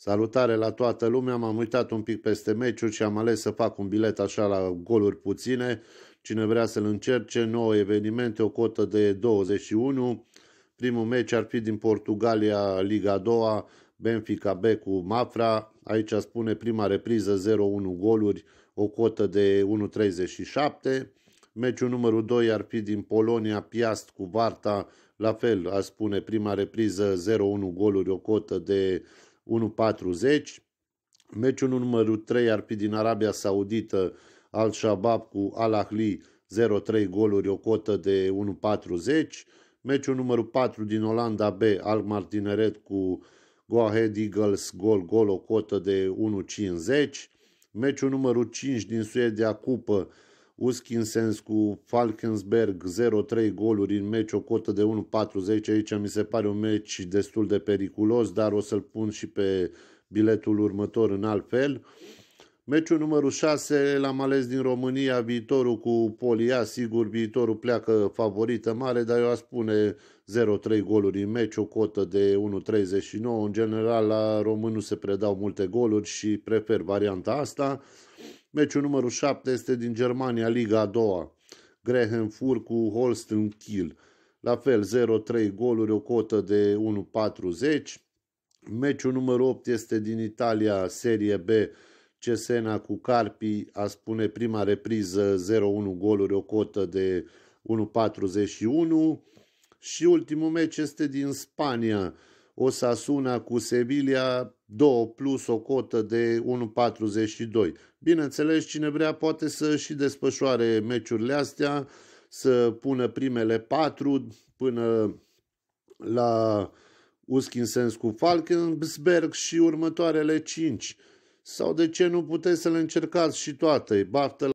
Salutare la toată lumea, m-am uitat un pic peste meciuri și am ales să fac un bilet așa la goluri puține. Cine vrea să-l încerce, nouă evenimente, o cotă de 21. Primul meci ar fi din Portugalia, Liga 2, Benfica B cu Mafra. Aici spune prima repriză 0-1 goluri, o cotă de 1.37. Meciul numărul 2 ar fi din Polonia, Piast cu Varta, la fel, a spune prima repriză 0-1 goluri, o cotă de 1.40. Meciul numărul 3 ar fi din Arabia Saudită al Shabab cu Al Ahli 0-3 goluri, o cotă de 1.40. Meciul numărul 4 din Olanda B, al Martineret cu Go Ahead Eagles, gol, gol, o cotă de 1.50. Meciul numărul 5 din Suedia Cupă, Uskinsens cu Falkensberg 0-3 goluri în meci, o cotă de 1.40. Aici mi se pare un meci destul de periculos, dar o să-l pun și pe biletul următor în alt fel. Meciul numărul 6 l-am ales din România, viitorul cu Polia, sigur, viitorul pleacă favorită mare, dar eu aș spune 0-3 goluri în meci, o cotă de 1.39. În general, la românul se predau multe goluri și prefer varianta asta. Meciul numărul 7 este din Germania, Liga a doua. Graham Fur cu Holsten Kiel. La fel, 0-3 goluri, o cotă de 1-40. Meciul numărul 8 este din Italia, Serie B, Cesena cu Carpi, a spune prima repriză, 0-1 goluri, o cotă de 1-41. Și ultimul meci este din Spania, Osasuna cu Sevilla 2 plus o cotă de 1,42. Bineînțeles, cine vrea poate să și despășoare meciurile astea, să pună primele 4 până la Uskinsens cu Falkensberg și următoarele 5. Sau de ce nu puteți să le încercați și toate? Baftă